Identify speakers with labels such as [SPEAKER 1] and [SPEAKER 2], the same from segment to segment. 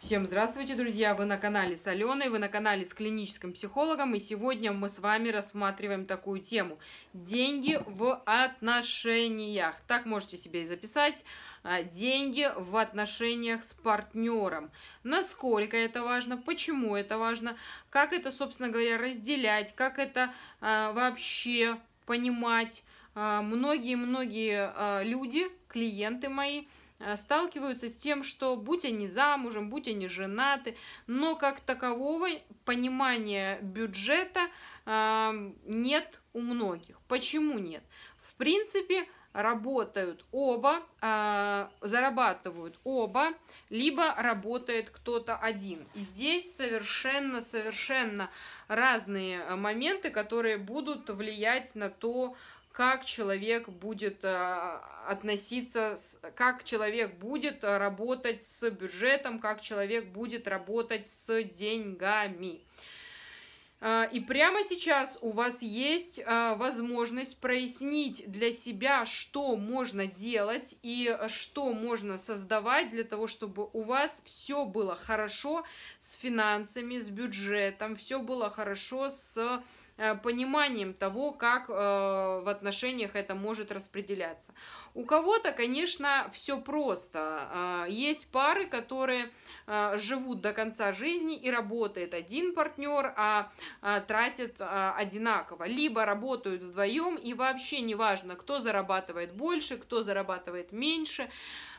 [SPEAKER 1] Всем здравствуйте, друзья! Вы на канале с Аленой, вы на канале с клиническим психологом, и сегодня мы с вами рассматриваем такую тему. Деньги в отношениях. Так можете себе и записать. А, деньги в отношениях с партнером. Насколько это важно, почему это важно, как это, собственно говоря, разделять, как это а, вообще понимать. А, многие-многие а, а, люди, клиенты мои, Э, сталкиваются с тем, что будь они замужем, будь они женаты, но как такового понимания бюджета эм, нет у многих. Почему нет? В принципе, работают оба, э, зарабатывают оба, либо работает кто-то один. И здесь совершенно-совершенно разные моменты, которые будут влиять на то, как человек будет э, относиться, как человек будет э, работать с бюджетом, как человек будет работать с деньгами. Э, и прямо сейчас у вас есть возможность прояснить для себя, что можно делать и что можно создавать для того, чтобы у вас все было хорошо с финансами, с бюджетом, все было хорошо с Э, пониманием того, как э, в отношениях это может распределяться. У кого-то, конечно, все просто. Э, есть пары, которые живут до конца жизни и работает один партнер, а тратит одинаково. Либо работают вдвоем и вообще не важно, кто зарабатывает больше, кто зарабатывает меньше.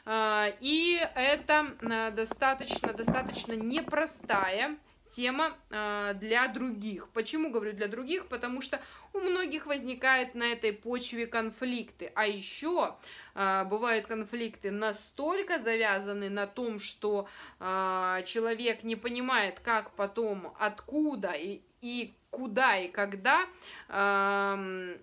[SPEAKER 1] И это достаточно, достаточно непростая тема э, для других. Почему говорю для других? Потому что у многих возникает на этой почве конфликты. А еще э, бывают конфликты настолько завязаны на том, что э, человек не понимает, как потом, откуда и, и куда и когда э,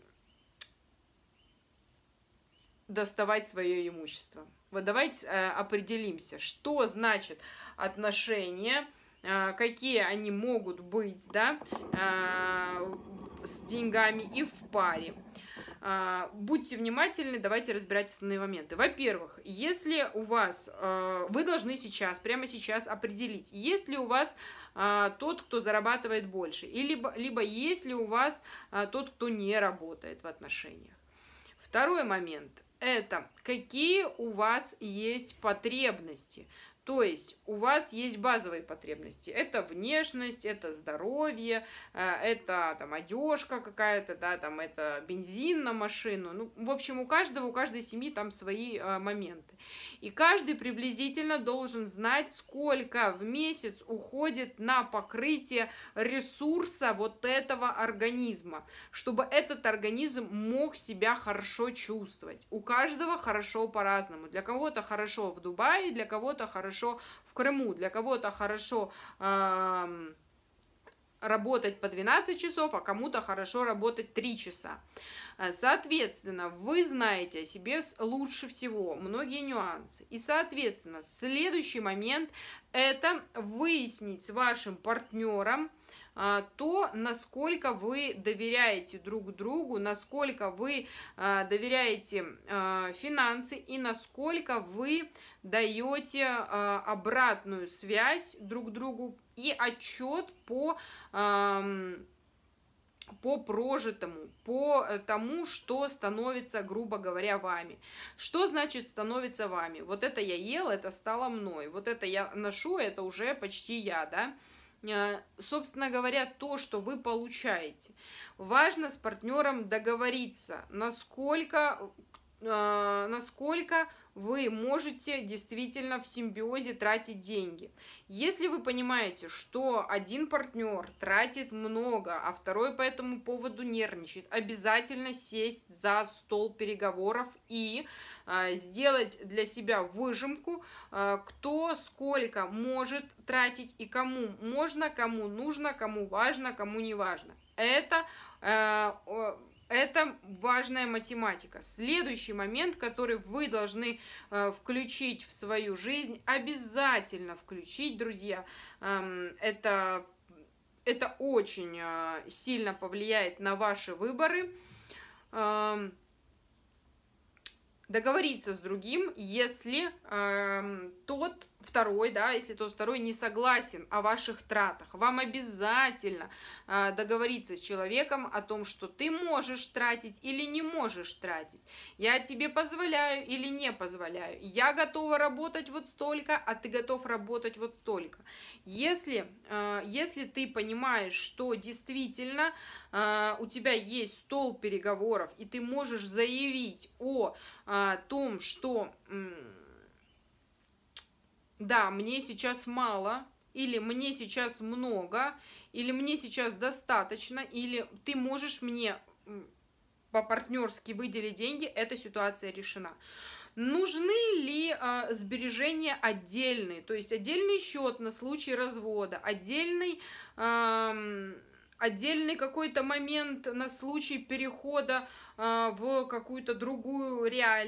[SPEAKER 1] доставать свое имущество. Вот давайте э, определимся, что значит отношение а, какие они могут быть, да, а, с деньгами и в паре. А, будьте внимательны, давайте разбирать основные моменты. Во-первых, если у вас, вы должны сейчас, прямо сейчас определить, есть ли у вас тот, кто зарабатывает больше, и либо, либо есть ли у вас тот, кто не работает в отношениях. Второй момент – это какие у вас есть потребности. То есть у вас есть базовые потребности. Это внешность, это здоровье, э, это там одежка какая-то, да, там это бензин на машину. Ну, в общем, у каждого, у каждой семьи там свои э, моменты. И каждый приблизительно должен знать, сколько в месяц уходит на покрытие ресурса вот этого организма, чтобы этот организм мог себя хорошо чувствовать. У каждого хорошо по-разному. Для кого-то хорошо в Дубае, для кого-то хорошо в Крыму, для кого-то хорошо... Э- работать по 12 часов, а кому-то хорошо работать 3 часа. Э, соответственно, вы знаете о себе лучше всего многие нюансы. И, соответственно, следующий момент – это выяснить с вашим партнером, а, то, насколько вы доверяете друг другу, насколько вы а, доверяете а, финансы и насколько вы даете обратную связь друг другу и отчет по по прожитому, по э, тому, что становится, грубо говоря, вами. Что значит становится вами? Вот это я ел, это стало мной. Вот это я ношу, это уже почти я, да? Э, собственно говоря, то, что вы получаете. Важно с партнером договориться, насколько а, насколько вы можете действительно в симбиозе тратить деньги. Если вы понимаете, что один партнер тратит много, а второй по этому поводу нервничает, обязательно сесть за стол переговоров и э, сделать для себя выжимку, э, кто сколько может тратить и кому можно, кому нужно, кому важно, кому не важно. Это э, это важная математика. Следующий момент, который вы должны э, включить в свою жизнь, обязательно включить, друзья, э, это, это очень э, сильно повлияет на ваши выборы. Э, договориться с другим, если э, тот второй, да, если тот второй не согласен о ваших тратах. Вам обязательно э, договориться с человеком о том, что ты можешь тратить или не можешь тратить. Я тебе позволяю или не позволяю. Я готова работать вот столько, а ты готов работать вот столько. Если, э, если ты понимаешь, что действительно э, у тебя есть стол переговоров, и ты можешь заявить о э, о том, что да, мне сейчас мало, или мне сейчас много, или мне сейчас достаточно, или ты можешь мне по-партнерски выделить деньги, эта ситуация решена. Нужны ли э, сбережения отдельные, то есть отдельный счет на случай развода, отдельный, э, отдельный какой-то момент на случай перехода э, в какую-то другую реальность?